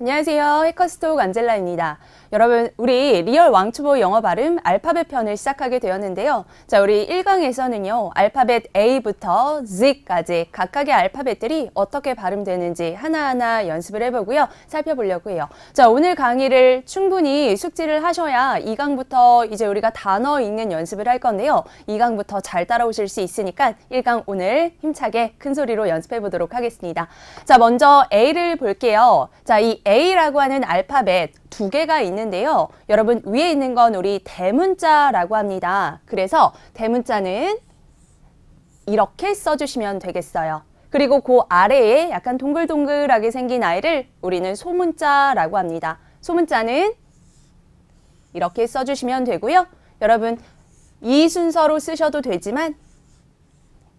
안녕하세요. 해커스톡 안젤라입니다. 여러분, 우리 리얼 왕초보 영어 발음 알파벳 편을 시작하게 되었는데요. 자, 우리 1강에서는요. 알파벳 A부터 Z까지 각각의 알파벳들이 어떻게 발음되는지 하나하나 연습을 해보고요. 살펴보려고 해요. 자, 오늘 강의를 충분히 숙지를 하셔야 2강부터 이제 우리가 단어 읽는 연습을 할 건데요. 2강부터 잘 따라오실 수 있으니까 1강 오늘 힘차게 큰 소리로 연습해 보도록 하겠습니다. 자, 먼저 A를 볼게요. 자, 이 A라고 하는 알파벳 두 개가 있는데요. 여러분 위에 있는 건 우리 대문자라고 합니다. 그래서 대문자는 이렇게 써주시면 되겠어요. 그리고 그 아래에 약간 동글동글하게 생긴 아이를 우리는 소문자라고 합니다. 소문자는 이렇게 써주시면 되고요. 여러분 이 순서로 쓰셔도 되지만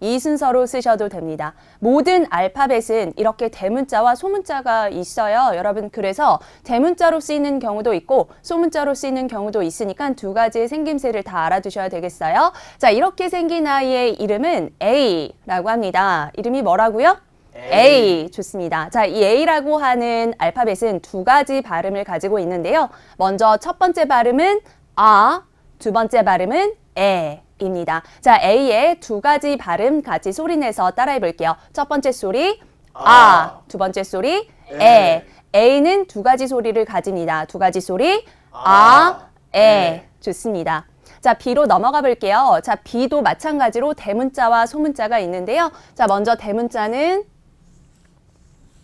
이 순서로 쓰셔도 됩니다. 모든 알파벳은 이렇게 대문자와 소문자가 있어요. 여러분 그래서 대문자로 쓰이는 경우도 있고 소문자로 쓰이는 경우도 있으니까 두 가지의 생김새를 다 알아두셔야 되겠어요. 자 이렇게 생긴 아이의 이름은 A라고 합니다. 이름이 뭐라고요? A. A 좋습니다. 자, 이 A라고 하는 알파벳은 두 가지 발음을 가지고 있는데요. 먼저 첫 번째 발음은 아, 두 번째 발음은 에. 입니다. 자, A의 두 가지 발음 같이 소리내서 따라해 볼게요. 첫 번째 소리 아. 아, 두 번째 소리 에. 에. A는 두 가지 소리를 가집니다. 두 가지 소리 아, 아 에. 좋습니다. 자, B로 넘어가 볼게요. 자, B도 마찬가지로 대문자와 소문자가 있는데요. 자, 먼저 대문자는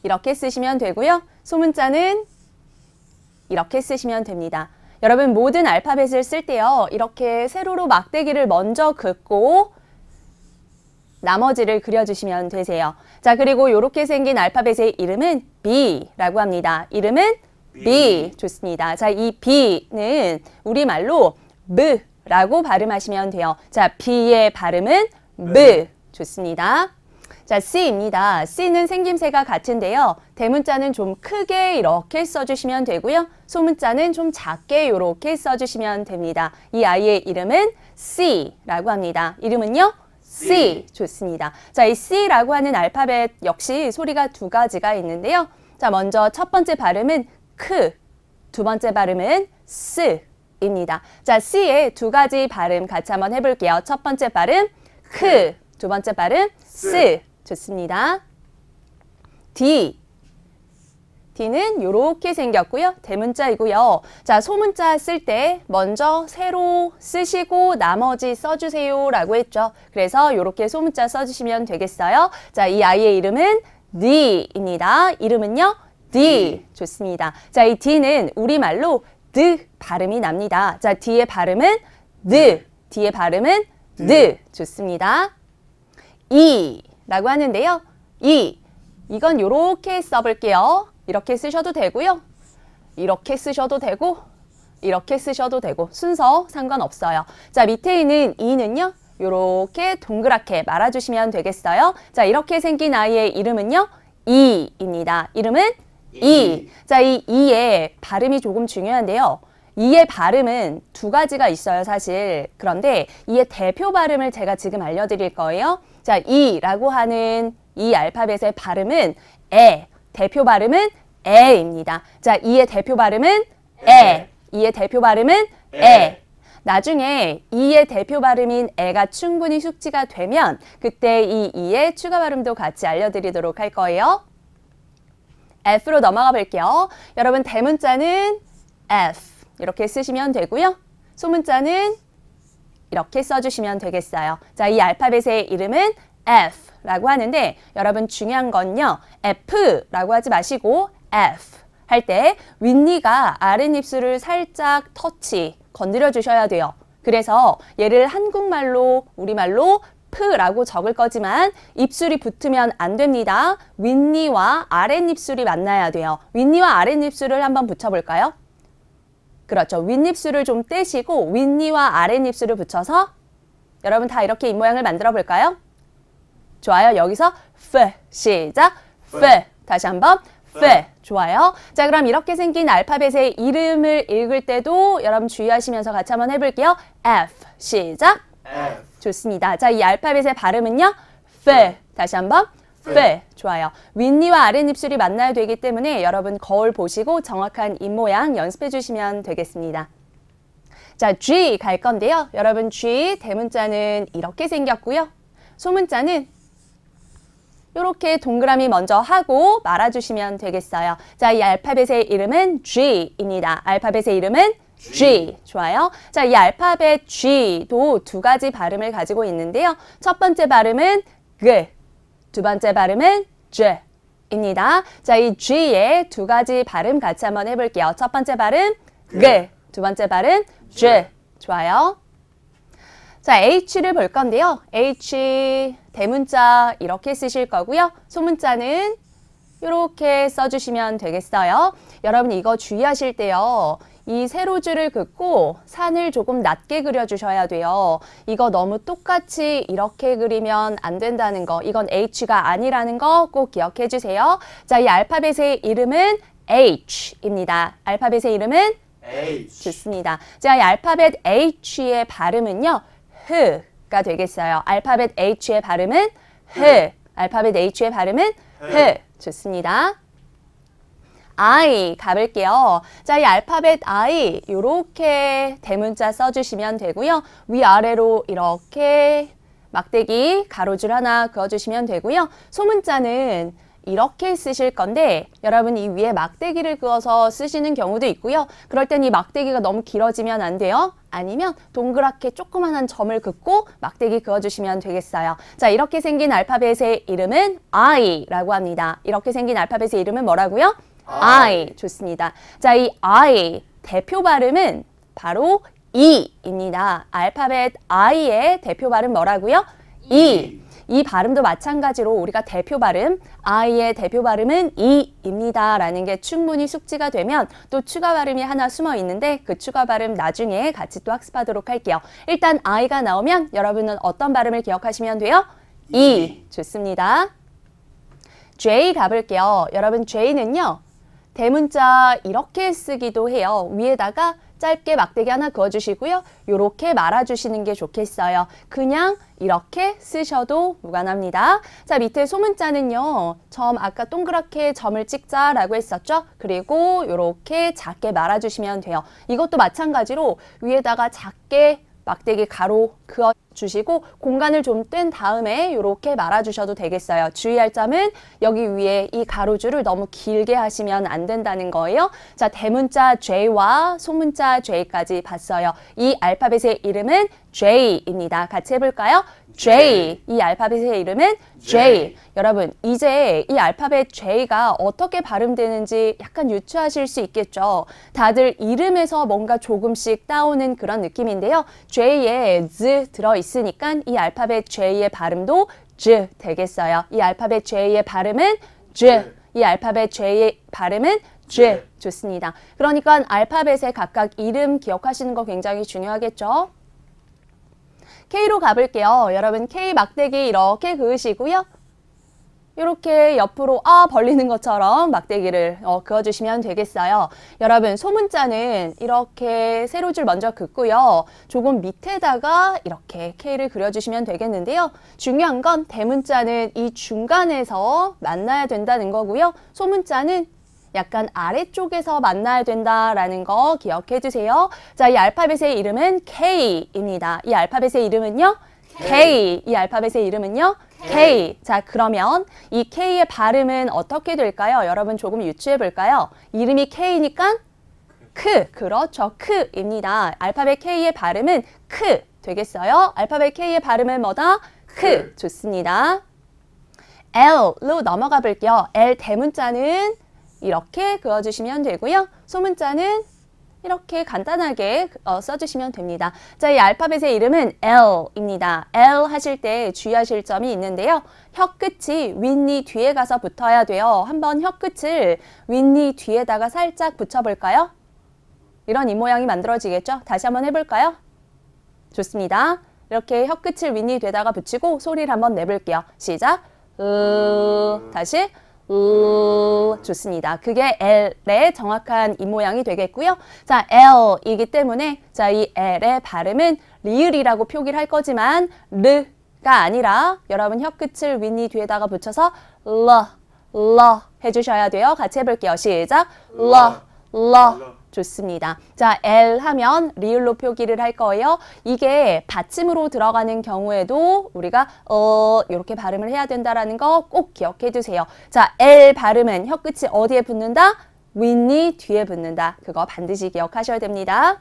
이렇게 쓰시면 되고요. 소문자는 이렇게 쓰시면 됩니다. 여러분 모든 알파벳을 쓸 때요. 이렇게 세로로 막대기를 먼저 긋고 나머지를 그려주시면 되세요. 자, 그리고 이렇게 생긴 알파벳의 이름은 B라고 합니다. 이름은 B. B. 좋습니다. 자, 이 B는 우리말로 B라고 발음하시면 돼요. 자, B의 발음은 네. B. 좋습니다. 자, C입니다. C는 생김새가 같은데요. 대문자는 좀 크게 이렇게 써주시면 되고요. 소문자는 좀 작게 이렇게 써주시면 됩니다. 이 아이의 이름은 C라고 합니다. 이름은요? C. 네. 좋습니다. 자, 이 C라고 하는 알파벳 역시 소리가 두 가지가 있는데요. 자, 먼저 첫 번째 발음은 크, 두 번째 발음은 쓰. 입니다. 자, C의 두 가지 발음 같이 한번 해볼게요. 첫 번째 발음 크, 네. 두 번째 발음 쓰. 좋습니다. D. D는 이렇게 생겼고요. 대문자이고요. 자, 소문자 쓸 때 먼저 세로 쓰시고 나머지 써주세요 라고 했죠. 그래서 이렇게 소문자 써주시면 되겠어요. 자, 이 아이의 이름은 D입니다. 이름은요. D. 좋습니다. 자, 이 D는 우리말로 드 발음이 납니다. 자, D의 발음은 느, 네. D의 발음은 느. 좋습니다. E. 라고 하는데요. 이, 이건 이렇게 써볼게요. 이렇게 쓰셔도 되고요. 이렇게 쓰셔도 되고 이렇게 쓰셔도 되고 순서 상관없어요. 자 밑에 있는 이는요. 이렇게 동그랗게 말아주시면 되겠어요. 자 이렇게 생긴 아이의 이름은요. 이입니다. 이름은 이. 자, 이 이의 발음이 조금 중요한데요. 이의 발음은 두 가지가 있어요, 사실. 그런데 이의 대표 발음을 제가 지금 알려드릴 거예요. 자, 이라고 하는 이 알파벳의 발음은 에, 대표 발음은 에입니다. 자, 이의 대표 발음은 에, 이의 대표 발음은 에. 나중에 이의 대표 발음인 에가 충분히 숙지가 되면 그때 이 이의 추가 발음도 같이 알려드리도록 할 거예요. F로 넘어가 볼게요. 여러분 대문자는 F. 이렇게 쓰시면 되고요. 소문자는 이렇게 써주시면 되겠어요. 자, 이 알파벳의 이름은 F라고 하는데 여러분 중요한 건요. F라고 하지 마시고 F 할 때 윗니가 아랫입술을 살짝 터치, 건드려 주셔야 돼요. 그래서 얘를 한국말로, 우리말로 F라고 적을 거지만 입술이 붙으면 안 됩니다. 윗니와 아랫입술이 만나야 돼요. 윗니와 아랫입술을 한번 붙여볼까요? 그렇죠. 윗입술을 좀 떼시고 윗니와 아랫입술을 붙여서 여러분 다 이렇게 입 모양을 만들어 볼까요? 좋아요. 여기서 페 시작 페 다시 한번 페 좋아요. 자 그럼 이렇게 생긴 알파벳의 이름을 읽을 때도 여러분 주의하시면서 같이 한번 해볼게요. F 시작 F. 좋습니다. 자 이 알파벳의 발음은요. 페 다시 한번 빼. 네. 빼. 네, 좋아요. 윗니와 아랫입술이 만나야 되기 때문에 여러분 거울 보시고 정확한 입모양 연습해 주시면 되겠습니다. 자, G 갈 건데요. 여러분 G 대문자는 이렇게 생겼고요. 소문자는 이렇게 동그라미 먼저 하고 말아주시면 되겠어요. 자, 이 알파벳의 이름은 G입니다. 알파벳의 이름은 G. G. 좋아요. 자, 이 알파벳 G도 두 가지 발음을 가지고 있는데요. 첫 번째 발음은 G. 그. 두 번째 발음은 죄. 입니다. 자, 이쥐의두 가지 발음 같이 한번 해볼게요. 첫 번째 발음, 그. 네. 두 번째 발음, 죄. 네. 좋아요. 자, H를 볼 건데요. H 대문자 이렇게 쓰실 거고요. 소문자는 이렇게 써주시면 되겠어요. 여러분 이거 주의하실 때요. 이 세로줄을 긋고 산을 조금 낮게 그려주셔야 돼요. 이거 너무 똑같이 이렇게 그리면 안 된다는 거, 이건 H가 아니라는 거 꼭 기억해 주세요. 자, 이 알파벳의 이름은 H입니다. 알파벳의 이름은 H. 좋습니다. 자, 이 알파벳 H의 발음은요, 흐가 되겠어요. 알파벳 H의 발음은 흐, 알파벳 H의 발음은 흐. 좋습니다. I 가볼게요. 자, 이 알파벳 I 이렇게 대문자 써주시면 되고요. 위아래로 이렇게 막대기 가로줄 하나 그어주시면 되고요. 소문자는 이렇게 쓰실 건데 여러분 이 위에 막대기를 그어서 쓰시는 경우도 있고요. 그럴 땐 이 막대기가 너무 길어지면 안 돼요. 아니면 동그랗게 조그만한 점을 긋고 막대기 그어주시면 되겠어요. 자 이렇게 생긴 알파벳의 이름은 I라고 합니다. 이렇게 생긴 알파벳의 이름은 뭐라고요? 아, I 네, 좋습니다. 자, 이 I 대표 발음은 바로 E입니다. 알파벳 I의 대표 발음 뭐라고요? E. e. 이 발음도 마찬가지로 우리가 대표 발음 I의 대표 발음은 E입니다. 라는 게 충분히 숙지가 되면 또 추가 발음이 하나 숨어 있는데 그 추가 발음 나중에 같이 또 학습하도록 할게요. 일단 I가 나오면 여러분은 어떤 발음을 기억하시면 돼요? E. e. 좋습니다. J 가볼게요. 여러분 J는요. 대문자 이렇게 쓰기도 해요. 위에다가 짧게 막대기 하나 그어주시고요. 이렇게 말아주시는 게 좋겠어요. 그냥 이렇게 쓰셔도 무관합니다. 자, 밑에 소문자는요. 점 아까 동그랗게 점을 찍자라고 했었죠? 그리고 이렇게 작게 말아주시면 돼요. 이것도 마찬가지로 위에다가 작게 막대기 가로 그어주시고 공간을 좀 뜬 다음에 이렇게 말아주셔도 되겠어요. 주의할 점은 여기 위에 이 가로줄을 너무 길게 하시면 안 된다는 거예요. 자, 대문자 J와 소문자 J까지 봤어요. 이 알파벳의 이름은 J입니다. 같이 해볼까요? J. 이 알파벳의 이름은 J. J. 여러분, 이제 이 알파벳 J가 어떻게 발음되는지 약간 유추하실 수 있겠죠. 다들 이름에서 뭔가 조금씩 따오는 그런 느낌인데요. J에 Z 들어있으니까 이 알파벳 J의 발음도 J 되겠어요. 이 알파벳 J의 발음은 J. 네. 이 알파벳 J의 발음은 J. 네. 좋습니다. 그러니까 알파벳의 각각 이름 기억하시는 거 굉장히 중요하겠죠. K로 가볼게요. 여러분 K 막대기 이렇게 그으시고요. 이렇게 옆으로 아 벌리는 것처럼 막대기를 어, 그어주시면 되겠어요. 여러분 소문자는 이렇게 세로줄 먼저 긋고요. 조금 밑에다가 이렇게 K를 그려주시면 되겠는데요. 중요한 건 대문자는 이 중간에서 만나야 된다는 거고요. 소문자는 약간 아래쪽에서 만나야 된다라는 거 기억해 주세요. 자, 이 알파벳의 이름은 K입니다. 이 알파벳의 이름은요? K. 이 알파벳의 이름은요? K. 자, 그러면 이 K의 발음은 어떻게 될까요? 여러분 조금 유추해 볼까요? 이름이 K니까 크. 그렇죠. 크입니다. 알파벳 K의 발음은 크 되겠어요? 알파벳 K의 발음은 뭐다? 크. 좋습니다. L로 넘어가 볼게요. L 대문자는 이렇게 그어주시면 되고요. 소문자는 이렇게 간단하게 어, 써주시면 됩니다. 자, 이 알파벳의 이름은 L입니다. L 하실 때 주의하실 점이 있는데요. 혀끝이 윗니 뒤에 가서 붙어야 돼요. 한번 혀끝을 윗니 뒤에다가 살짝 붙여볼까요? 이런 이 모양이 만들어지겠죠? 다시 한번 해볼까요? 좋습니다. 이렇게 혀끝을 윗니 뒤에다가 붙이고 소리를 한번 내볼게요. 시작. 으, 다시. L 좋습니다. 그게 L의 네, 정확한 입 모양이 되겠고요. 자, L이기 때문에 자, 이 L의 발음은 리을이라고 표기를 할 거지만 르가 아니라 여러분 혀끝을 윗니 뒤에다가 붙여서 러, 러 해주셔야 돼요. 같이 해볼게요. 시작. 러, 러. 좋습니다. 자, L 하면 리을로 표기를 할 거예요. 이게 받침으로 들어가는 경우에도 우리가 어 이렇게 발음을 해야 된다라는 거 꼭 기억해 두세요. 자, L 발음은 혀 끝이 어디에 붙는다? 윗니 뒤에 붙는다. 그거 반드시 기억하셔야 됩니다.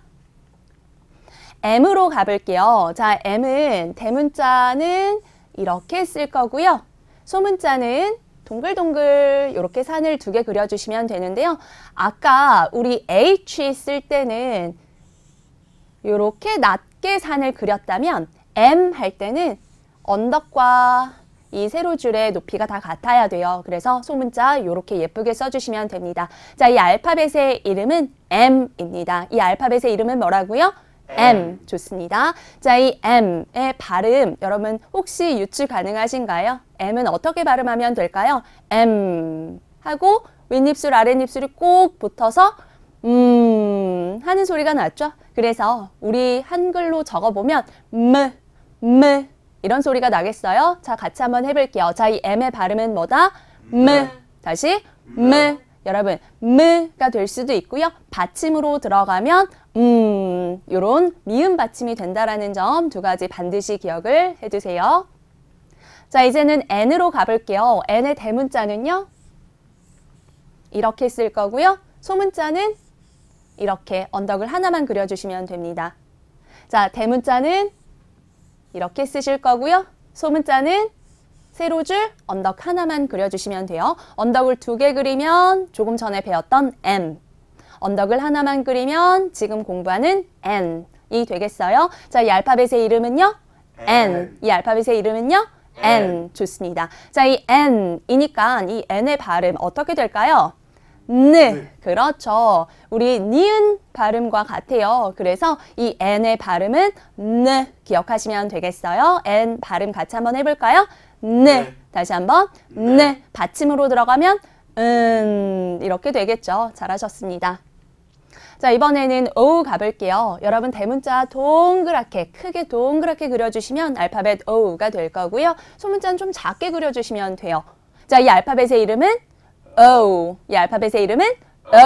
M으로 가볼게요. 자, M은 대문자는 이렇게 쓸 거고요. 소문자는 동글동글 이렇게 산을 두 개 그려주시면 되는데요. 아까 우리 H 쓸 때는 이렇게 낮게 산을 그렸다면 M 할 때는 언덕과 이 세로줄의 높이가 다 같아야 돼요. 그래서 소문자 이렇게 예쁘게 써주시면 됩니다. 자, 이 알파벳의 이름은 M입니다. 이 알파벳의 이름은 뭐라고요? M 좋습니다. 자, 이 M의 발음 여러분 혹시 유추 가능하신가요? M은 어떻게 발음하면 될까요? M 하고 윗입술 아랫입술이 꼭 붙어서 음 하는 소리가 났죠. 그래서 우리 한글로 적어보면 M, 음, M 음 이런 소리가 나겠어요. 자, 같이 한번 해볼게요. 자, 이 M의 발음은 뭐다? M 음. 다시 M 여러분, m가 될 수도 있고요. 받침으로 들어가면 음, 요런 미음 받침이 된다라는 점 두 가지 반드시 기억을 해주세요 자, 이제는 n으로 가볼게요. n의 대문자는요. 이렇게 쓸 거고요. 소문자는 이렇게 언덕을 하나만 그려주시면 됩니다. 자, 대문자는 이렇게 쓰실 거고요. 소문자는 세로줄 언덕 하나만 그려주시면 돼요. 언덕을 두 개 그리면 조금 전에 배웠던 M 언덕을 하나만 그리면 지금 공부하는 N이 되겠어요. 자, 이 알파벳의 이름은요? N. 이 알파벳의 이름은요? N. 좋습니다. 자, 이 N이니까 이 N의 발음 어떻게 될까요? 느. 네. 그렇죠. 우리 니은 발음과 같아요. 그래서 이 N의 발음은 느 기억하시면 되겠어요. N 발음 같이 한번 해볼까요? 느. 네. 다시 한번 네. 느. 받침으로 들어가면 음 이렇게 되겠죠. 잘하셨습니다. 자, 이번에는 O 가볼게요. 여러분 대문자 동그랗게, 크게 동그랗게 그려주시면 알파벳 O가 될 거고요. 소문자는 좀 작게 그려주시면 돼요. 자, 이 알파벳의 이름은 O. 이 알파벳의 이름은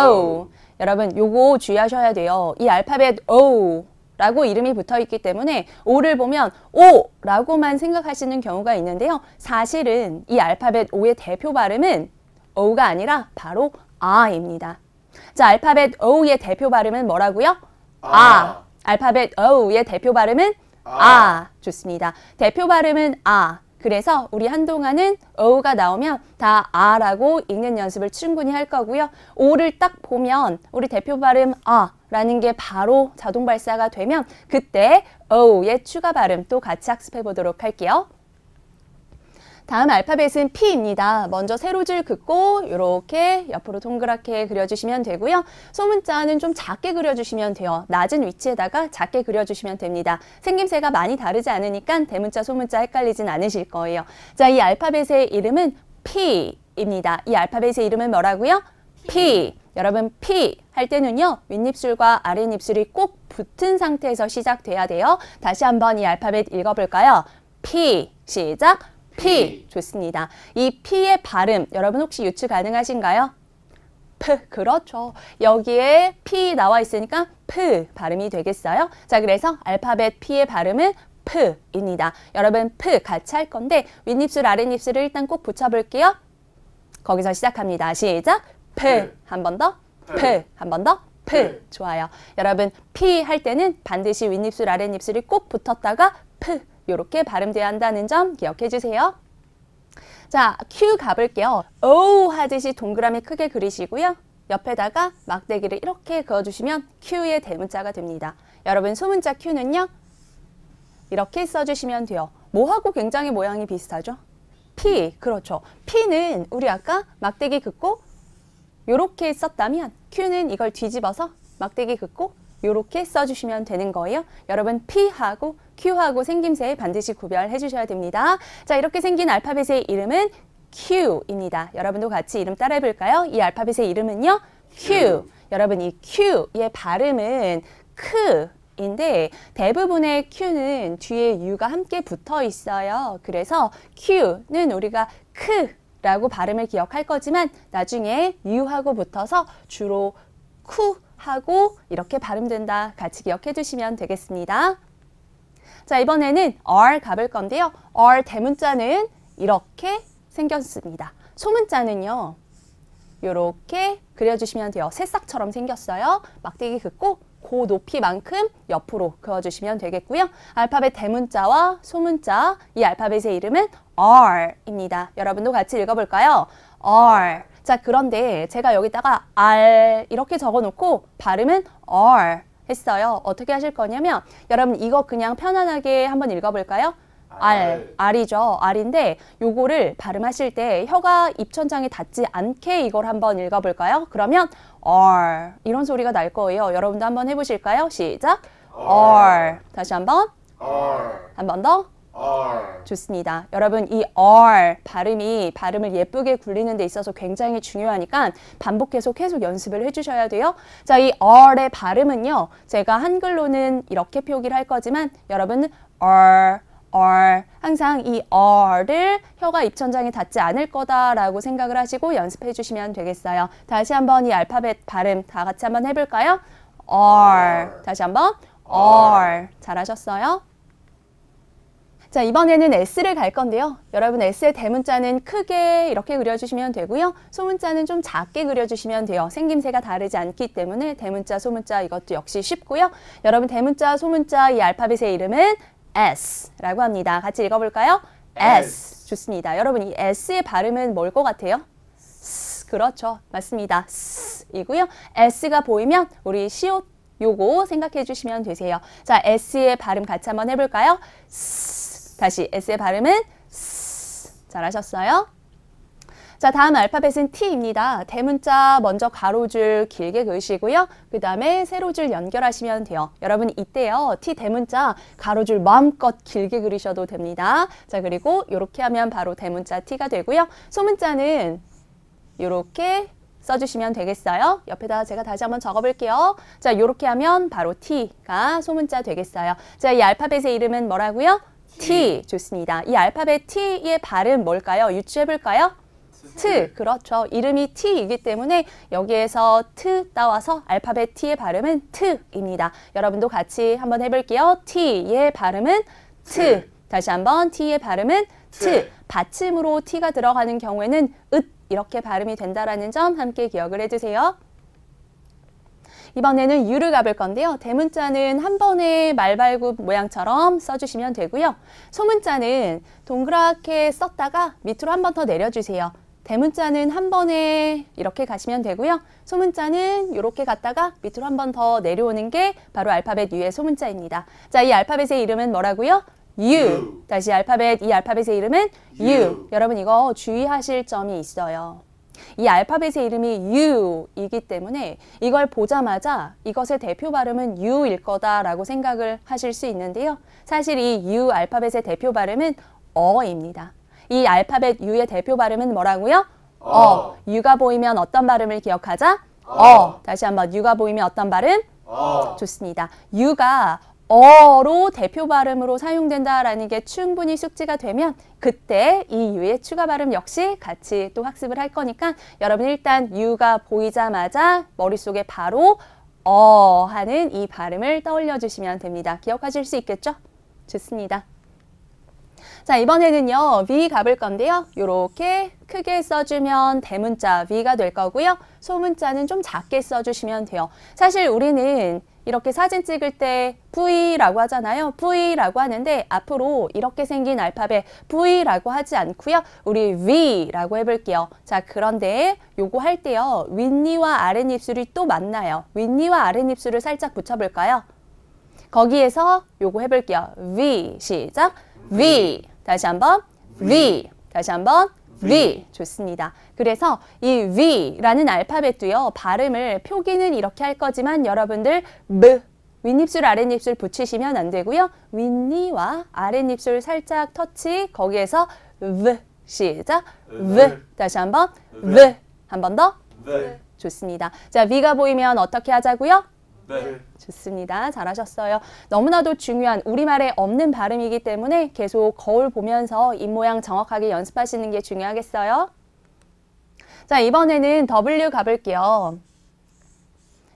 O. 여러분 요거 주의하셔야 돼요. 이 알파벳 O 라고 이름이 붙어 있기 때문에 O를 보면 O 라고만 생각하시는 경우가 있는데요. 사실은 이 알파벳 O의 대표 발음은 O가 아니라 바로 R입니다. 자, 알파벳 O의 대표 발음은 뭐라고요? 아. 아. 알파벳 O의 대표 발음은 아. 아. 좋습니다. 대표 발음은 아. 그래서 우리 한동안은 어우가 나오면 다 아라고 읽는 연습을 충분히 할 거고요. 오를 딱 보면 우리 대표 발음 아라는 게 바로 자동 발사가 되면 그때 어우의 추가 발음 또 같이 학습해 보도록 할게요. 다음 알파벳은 P입니다. 먼저 세로줄 긋고 이렇게 옆으로 동그랗게 그려주시면 되고요. 소문자는 좀 작게 그려주시면 돼요. 낮은 위치에다가 작게 그려주시면 됩니다. 생김새가 많이 다르지 않으니까 대문자, 소문자 헷갈리진 않으실 거예요. 자, 이 알파벳의 이름은 P입니다. 이 알파벳의 이름은 뭐라고요? P. 여러분 P 할 때는요. 윗입술과 아랫입술이 꼭 붙은 상태에서 시작돼야 돼요. 다시 한번 이 알파벳 읽어볼까요? P 시작 P 좋습니다. 이 P의 발음 여러분 혹시 유추 가능하신가요? P 그렇죠. 여기에 P 나와 있으니까 P 발음이 되겠어요. 자 그래서 알파벳 P의 발음은 P입니다. 여러분 P 같이 할 건데 윗입술 아랫입술을 일단 꼭 붙여볼게요. 거기서 시작합니다. 시작 P 한번더 P 한번더 P 좋아요. 여러분 P 할 때는 반드시 윗입술 아랫입술이 꼭 붙었다가 P 이렇게 발음돼야 한다는 점 기억해 주세요. 자, Q 가볼게요. O 하듯이 동그라미 크게 그리시고요. 옆에다가 막대기를 이렇게 그어주시면 Q의 대문자가 됩니다. 여러분 소문자 Q는요. 이렇게 써주시면 돼요. 뭐하고 굉장히 모양이 비슷하죠? P, 그렇죠. P는 우리 아까 막대기 긋고 이렇게 썼다면 Q는 이걸 뒤집어서 막대기 긋고 이렇게 써주시면 되는 거예요. 여러분 P하고 Q하고 생김새 반드시 구별해 주셔야 됩니다. 자 이렇게 생긴 알파벳의 이름은 Q입니다. 여러분도 같이 이름 따라해 볼까요? 이 알파벳의 이름은요. Q. Q. 여러분 이 Q의 발음은 크 인데 대부분의 Q는 뒤에 U가 함께 붙어 있어요. 그래서 Q는 우리가 크 라고 발음을 기억할 거지만 나중에 U하고 붙어서 주로 쿠 하고 이렇게 발음된다 같이 기억해 주시면 되겠습니다. 자 이번에는 r 가볼 건데요. r 대문자는 이렇게 생겼습니다. 소문자는요. 이렇게 그려주시면 돼요. 새싹처럼 생겼어요. 막대기 긋고 고 높이만큼 옆으로 그어주시면 되겠고요. 알파벳 대문자와 소문자, 이 알파벳의 이름은 R입니다. 여러분도 같이 읽어볼까요? R 자, 그런데 제가 여기다가 R 이렇게 적어놓고 발음은 R 했어요. 어떻게 하실 거냐면 여러분 이거 그냥 편안하게 한번 읽어볼까요? R, R이죠. R인데 요거를 발음하실 때 혀가 입천장에 닿지 않게 이걸 한번 읽어볼까요? 그러면 R 이런 소리가 날 거예요. 여러분도 한번 해보실까요? 시작. R. 다시 한번. R. 한 번 더. 좋습니다. 여러분 이 R 발음이 발음을 예쁘게 굴리는 데 있어서 굉장히 중요하니까 반복해서 계속 연습을 해주셔야 돼요. 자, 이 R의 발음은요. 제가 한글로는 이렇게 표기를 할 거지만 여러분은 R, R 항상 이 R를 혀가 입천장에 닿지 않을 거다라고 생각을 하시고 연습해 주시면 되겠어요. 다시 한번 이 알파벳 발음 다 같이 한번 해볼까요? R, R. 다시 한번 R. R 잘하셨어요? 자 이번에는 S를 갈 건데요. 여러분 S의 대문자는 크게 이렇게 그려주시면 되고요. 소문자는 좀 작게 그려주시면 돼요. 생김새가 다르지 않기 때문에 대문자, 소문자 이것도 역시 쉽고요. 여러분 대문자, 소문자 이 알파벳의 이름은 S라고 합니다. 같이 읽어볼까요? S. 좋습니다. 여러분 이 S의 발음은 뭘 것 같아요? S. 그렇죠. 맞습니다. S이고요. S가 보이면 우리 시옷 요거 생각해 주시면 되세요. 자, S의 발음 같이 한번 해볼까요? S. 다시 S의 발음은 S. 잘하셨어요? 자, 다음 알파벳은 T입니다. 대문자 먼저 가로줄 길게 그으시고요. 그 다음에 세로줄 연결하시면 돼요. 여러분 이때요. T 대문자 가로줄 마음껏 길게 그리셔도 됩니다. 자, 그리고 이렇게 하면 바로 대문자 T가 되고요. 소문자는 이렇게 써주시면 되겠어요. 옆에다 제가 다시 한번 적어볼게요. 자, 이렇게 하면 바로 T가 소문자 되겠어요. 자, 이 알파벳의 이름은 뭐라고요? T 좋습니다. 이 알파벳 T의 발음 뭘까요? 유추해볼까요? 트 네. 그렇죠. 이름이 T이기 때문에 여기에서 트 따와서 알파벳 T의 발음은 트입니다. 여러분도 같이 한번 해볼게요. T의 발음은 트 네. 다시 한번 T의 발음은 트 네. 받침으로 T가 들어가는 경우에는 읒 이렇게 발음이 된다라는 점 함께 기억을 해주세요. 이번에는 유를 가볼 건데요. 대문자는 한 번에 말발굽 모양처럼 써주시면 되고요. 소문자는 동그랗게 썼다가 밑으로 한 번 더 내려주세요. 대문자는 한 번에 이렇게 가시면 되고요. 소문자는 이렇게 갔다가 밑으로 한 번 더 내려오는 게 바로 알파벳 U의 소문자입니다. 자, 이 알파벳의 이름은 뭐라고요? U. 다시 알파벳, 이 알파벳의 이름은 U. U. 여러분 이거 주의하실 점이 있어요. 이 알파벳의 이름이 U이기 때문에 이걸 보자마자 이것의 대표 발음은 U일 거다라고 생각을 하실 수 있는데요. 사실 이 U 알파벳의 대표 발음은 어입니다. 이 알파벳 U의 대표 발음은 뭐라고요? 어. U가 어. 보이면 어떤 발음을 기억하자? 어. 다시 한번 U가 보이면 어떤 발음? 어. 좋습니다. U가 어로 대표 발음으로 사용된다라는 게 충분히 숙지가 되면 그때 이 유의 추가 발음 역시 같이 또 학습을 할 거니까 여러분 일단 유가 보이자마자 머릿속에 바로 어 하는 이 발음을 떠올려 주시면 됩니다. 기억하실 수 있겠죠? 좋습니다. 자 이번에는요 V 가볼 건데요 이렇게 크게 써주면 대문자 V가 될 거고요 소문자는 좀 작게 써주시면 돼요 사실 우리는 이렇게 사진 찍을 때 V라고 하잖아요. V라고 하는데 앞으로 이렇게 생긴 알파벳 V라고 하지 않고요. 우리 V라고 해볼게요. 자 그런데 요거 할 때요. 윗니와 아랫입술이 또 만나요. 윗니와 아랫입술을 살짝 붙여볼까요? 거기에서 요거 해볼게요. V 시작 V 다시 한번 V 다시 한번 V 좋습니다. 그래서 이 V라는 알파벳도요. 발음을 표기는 이렇게 할 거지만 여러분들 브 윗입술 아랫입술 붙이시면 안 되고요. 윗니와 아랫입술 살짝 터치 거기에서 V 시작 V 네. 다시 한번 V 네. 한번더 V 네. 좋습니다. 자 V가 보이면 어떻게 하자고요? 네. 네. 좋습니다. 잘하셨어요. 너무나도 중요한 우리말에 없는 발음이기 때문에 계속 거울 보면서 입모양 정확하게 연습하시는 게 중요하겠어요. 자, 이번에는 W 가볼게요.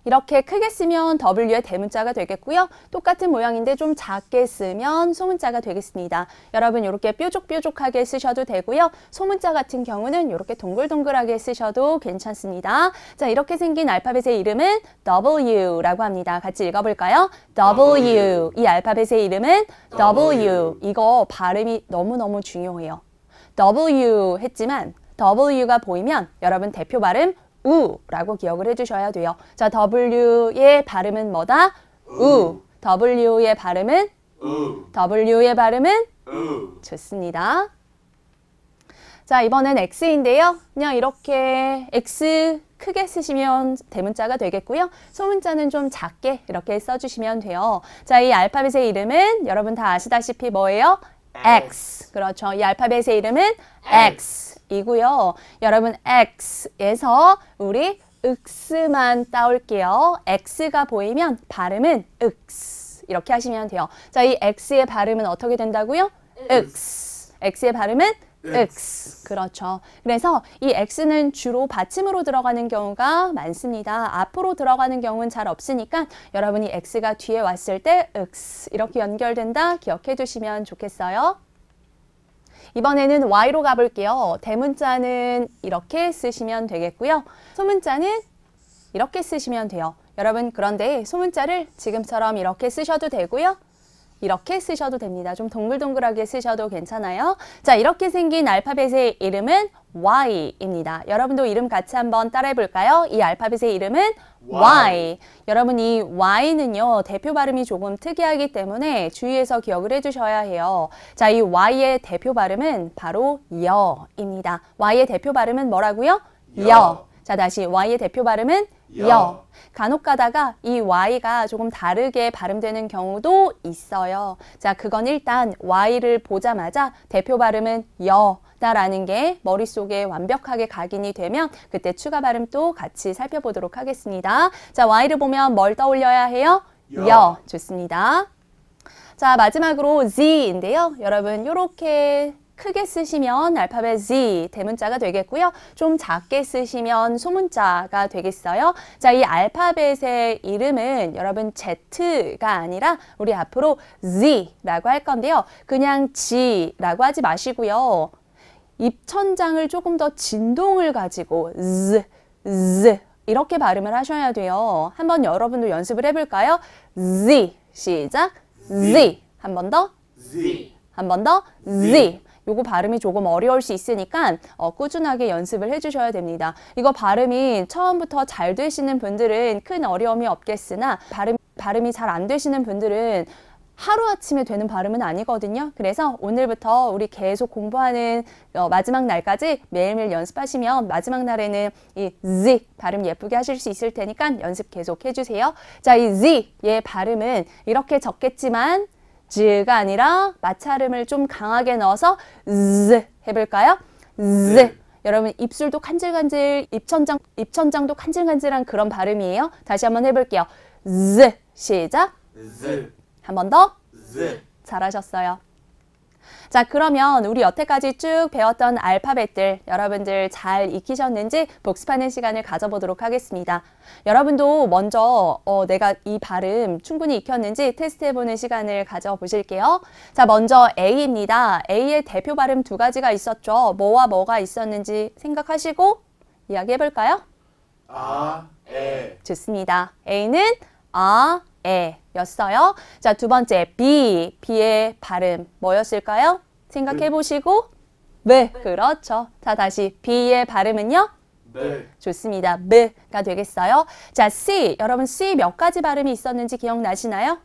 이렇게 크게 쓰면 W의 대문자가 되겠고요. 똑같은 모양인데 좀 작게 쓰면 소문자가 되겠습니다. 여러분 이렇게 뾰족뾰족하게 쓰셔도 되고요. 소문자 같은 경우는 이렇게 동글동글하게 쓰셔도 괜찮습니다. 자 이렇게 생긴 알파벳의 이름은 W라고 합니다. 같이 읽어볼까요? W 이 알파벳의 이름은 W 이거 발음이 너무너무 중요해요. W 했지만 W가 보이면 여러분 대표 발음 우라고 기억을 해주셔야 돼요. 자, W의 발음은 뭐다? 우. W의 발음은 우. W의 발음은 우. 좋습니다. 자, 이번엔 X인데요. 그냥 이렇게 X 크게 쓰시면 대문자가 되겠고요. 소문자는 좀 작게 이렇게 써주시면 돼요. 자, 이 알파벳의 이름은 여러분 다 아시다시피 뭐예요? X. 그렇죠. 이 알파벳의 이름은 X. 이고요. 여러분 X에서 우리 윽스만 따올게요. X가 보이면 발음은 윽스 이렇게 하시면 돼요. 자, 이 X의 발음은 어떻게 된다고요? 윽스. X의 발음은 X. 그렇죠. 그래서 이 X는 주로 받침으로 들어가는 경우가 많습니다. 앞으로 들어가는 경우는 잘 없으니까 여러분이 X가 뒤에 왔을 때 X 이렇게 연결된다 기억해 두시면 좋겠어요. 이번에는 Y로 가볼게요. 대문자는 이렇게 쓰시면 되겠고요. 소문자는 이렇게 쓰시면 돼요. 여러분 그런데 소문자를 지금처럼 이렇게 쓰셔도 되고요. 이렇게 쓰셔도 됩니다. 좀 동글동글하게 쓰셔도 괜찮아요. 자, 이렇게 생긴 알파벳의 이름은 Y입니다. 여러분도 이름 같이 한번 따라해 볼까요? 이 알파벳의 이름은 y. y. 여러분 이 Y는요. 대표 발음이 조금 특이하기 때문에 주의해서 기억을 해주셔야 해요. 자, 이 Y의 대표 발음은 바로 여입니다. Y의 대표 발음은 뭐라고요? 여. 여. 자, 다시 Y의 대표 발음은 여. 간혹 가다가 이 y가 조금 다르게 발음되는 경우도 있어요. 자, 그건 일단 y를 보자마자 대표 발음은 여. 다라는 게 머릿속에 완벽하게 각인이 되면 그때 추가 발음도 같이 살펴보도록 하겠습니다. 자, y를 보면 뭘 떠올려야 해요? 여. 여. 좋습니다. 자, 마지막으로 z인데요. 여러분, 요렇게 크게 쓰시면 알파벳 Z 대문자가 되겠고요. 좀 작게 쓰시면 소문자가 되겠어요. 자, 이 알파벳의 이름은 여러분 Z가 아니라 우리 앞으로 Z라고 할 건데요. 그냥 G라고 하지 마시고요. 입천장을 조금 더 진동을 가지고 Z, Z 이렇게 발음을 하셔야 돼요. 한번 여러분도 연습을 해볼까요? Z 시작 Z 한 번 더 Z 한 번 더 Z 요거 발음이 조금 어려울 수 있으니까 어, 꾸준하게 연습을 해주셔야 됩니다. 이거 발음이 처음부터 잘 되시는 분들은 큰 어려움이 없겠으나 발음, 발음이 잘 안 되시는 분들은 하루아침에 되는 발음은 아니거든요. 그래서 오늘부터 우리 계속 공부하는 어, 마지막 날까지 매일매일 연습하시면 마지막 날에는 이 Z 발음 예쁘게 하실 수 있을 테니까 연습 계속 해주세요. 자, 이 Z의 발음은 이렇게 적겠지만 즈가 아니라 마찰음을 좀 강하게 넣어서 즈 해볼까요? 즈. 네. 여러분 입술도 간질간질, 입천장, 입천장도 간질간질한 그런 발음이에요. 다시 한번 해볼게요. 즈. 시작. 즈. 한번 더. 즈. 잘하셨어요. 자, 그러면 우리 여태까지 쭉 배웠던 알파벳들 여러분들 잘 익히셨는지 복습하는 시간을 가져보도록 하겠습니다. 여러분도 먼저 어, 내가 이 발음 충분히 익혔는지 테스트해보는 시간을 가져보실게요. 자, 먼저 A입니다. A의 대표 발음 두 가지가 있었죠. 뭐와 뭐가 있었는지 생각하시고 이야기해볼까요? 아, 에. 좋습니다. A는 아, 에 였어요. 자, 두 번째 B, B의 발음 뭐였을까요? 생각해 보시고 네. 네. 그렇죠. 자, 다시 B의 발음은요? 네. 좋습니다. 네가 되겠어요. 자, C. 여러분 C 몇 가지 발음이 있었는지 기억나시나요?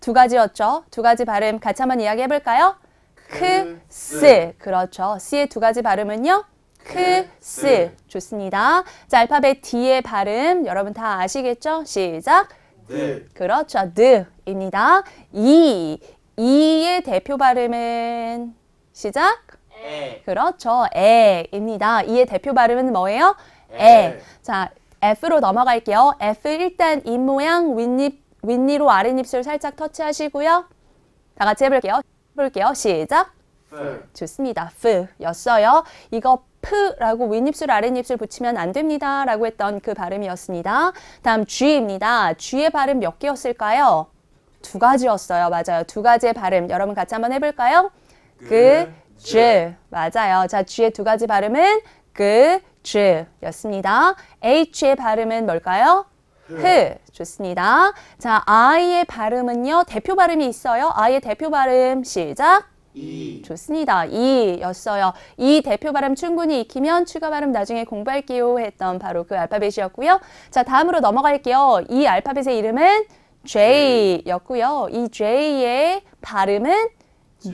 두 가지였죠. 두 가지 발음 같이 한번 이야기해 볼까요? 크, 스. 그렇죠. C의 두 가지 발음은요? 크, 스. 좋습니다. 자, 알파벳 D의 발음 여러분 다 아시겠죠? 시작. 네. 그 그렇죠. 드입니다. 이. 이의 대표 발음은 시작. 에. 그렇죠. 에입니다. 이의 대표 발음은 뭐예요? 에. 에. 자, F로 넘어갈게요. F 일단 입모양 윗입, 윗니로 아랫입술 살짝 터치하시고요. 다 같이 해볼게요. 볼게요. 시작. F. 좋습니다. F였어요. 이거 프라고 윗입술 아랫입술 붙이면 안 됩니다. 라고 했던 그 발음이었습니다. 다음 쥐입니다. 쥐의 발음 몇 개였을까요? 두 가지였어요. 맞아요. 두 가지의 발음. 여러분 같이 한번 해볼까요? 그, 쥐. 그, 맞아요. 자, 쥐의 두 가지 발음은 그, 쥐 였습니다. H의 발음은 뭘까요? 그. 흐. 좋습니다. 자, I의 발음은요. 대표 발음이 있어요. I의 대표 발음 시작. 이. 좋습니다. 이였어요. 이 대표 발음 충분히 익히면 추가 발음 나중에 공부할게요 했던 바로 그 알파벳이었고요. 자 다음으로 넘어갈게요. 이 알파벳의 이름은 J였고요. 이 J의 발음은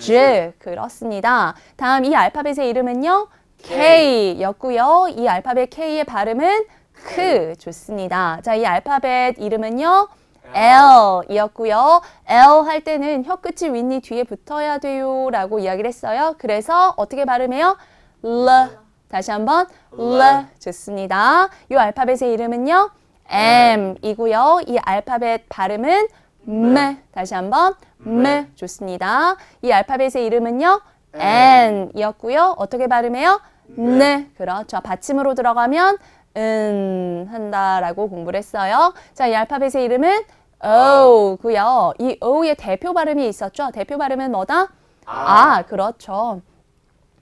J 그렇습니다. 다음 이 알파벳의 이름은요. K였고요. 이 알파벳 K의 발음은 크 좋습니다. 자이 알파벳 이름은요. L이었고요. L 할 때는 혀끝이 윗니 뒤에 붙어야 돼요 라고 이야기를 했어요. 그래서 어떻게 발음해요? L 다시 한번 L 좋습니다. 이 알파벳의 이름은요. M이고요. 이 알파벳 발음은 M 다시 한번 M 좋습니다. 이 알파벳의 이름은요. N이었고요. 어떻게 발음해요? 네. 네. 그렇죠. 받침으로 들어가면 은 한다라고 공부를 했어요. 자, 이 알파벳의 이름은 아. O고요. 이 O의 대표 발음이 있었죠. 대표 발음은 뭐다? 아, 아 그렇죠.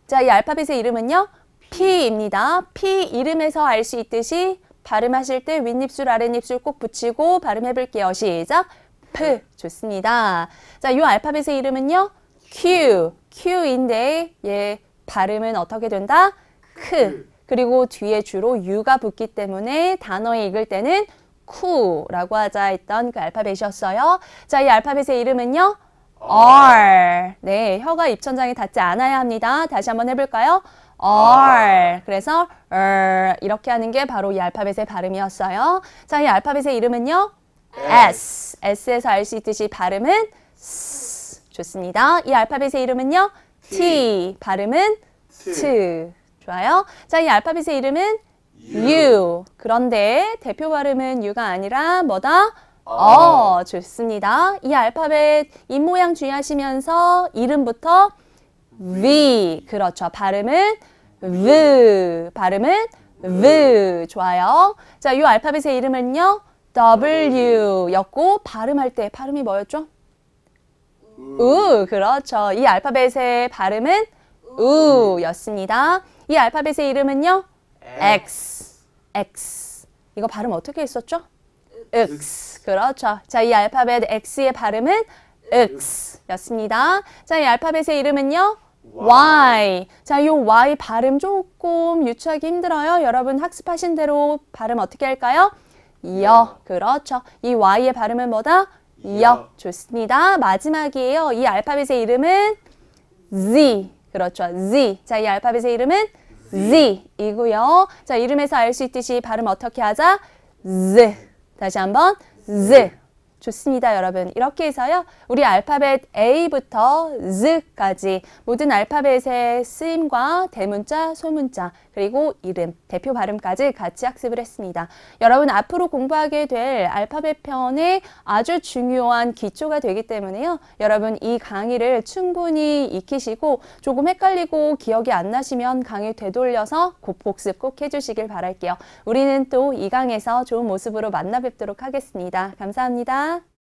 자, 이 알파벳의 이름은요. P입니다. P 이름에서 알 수 있듯이 발음하실 때 윗입술, 아랫입술 꼭 붙이고 발음해볼게요. 시작. P. 좋습니다. 자, 이 알파벳의 이름은요. Q. Q인데, 예, 발음은 어떻게 된다? 크. 그리고 뒤에 주로 유가 붙기 때문에 단어에 읽을 때는 쿠라고 하자 했던 그 알파벳이었어요. 자, 이 알파벳의 이름은요. R. 네, 혀가 입천장에 닿지 않아야 합니다. 다시 한번 해볼까요? R. 그래서 R 이렇게 하는 게 바로 이 알파벳의 발음이었어요. 자, 이 알파벳의 이름은요. S. S에서 알 수 있듯이 발음은 S. 좋습니다. 이 알파벳의 이름은요. T. 발음은 T. 좋아요. 자, 이 알파벳의 이름은 U. 그런데 대표 발음은 U가 아니라 뭐다? 어, 어 좋습니다. 이 알파벳 입모양 주의하시면서 이름부터 V. 그렇죠. 발음은 V. 발음은 V. 좋아요. 자, 이 알파벳의 이름은요. W였고 발음할 때 발음이 뭐였죠? 우. 그렇죠. 이 알파벳의 발음은 우였습니다. 이 알파벳의 이름은요? X. X. 이거 발음 어떻게 했었죠? X. 그렇죠. 자, 이 알파벳 X의 발음은 X 였습니다. 자, 이 알파벳의 이름은요? Y. 자, 요 Y 발음 조금 유추하기 힘들어요. 여러분 학습하신 대로 발음 어떻게 할까요? 여. 그렇죠. 이 Y의 발음은 뭐다? 여. 좋습니다. 마지막이에요. 이 알파벳의 이름은 Z. 그렇죠. Z. 자, 이 알파벳의 이름은 Z이고요. 자, 이름에서 알 수 있듯이 발음 어떻게 하자? Z. 다시 한번 Z. 좋습니다, 여러분. 이렇게 해서요. 우리 알파벳 A부터 Z까지 모든 알파벳의 쓰임과 대문자, 소문자, 그리고 이름, 대표 발음까지 같이 학습을 했습니다. 여러분 앞으로 공부하게 될 알파벳 편의 아주 중요한 기초가 되기 때문에요. 여러분 이 강의를 충분히 익히시고 조금 헷갈리고 기억이 안 나시면 강의 되돌려서 곧 복습 꼭 해주시길 바랄게요. 우리는 또 이 강에서 좋은 모습으로 만나 뵙도록 하겠습니다. 감사합니다.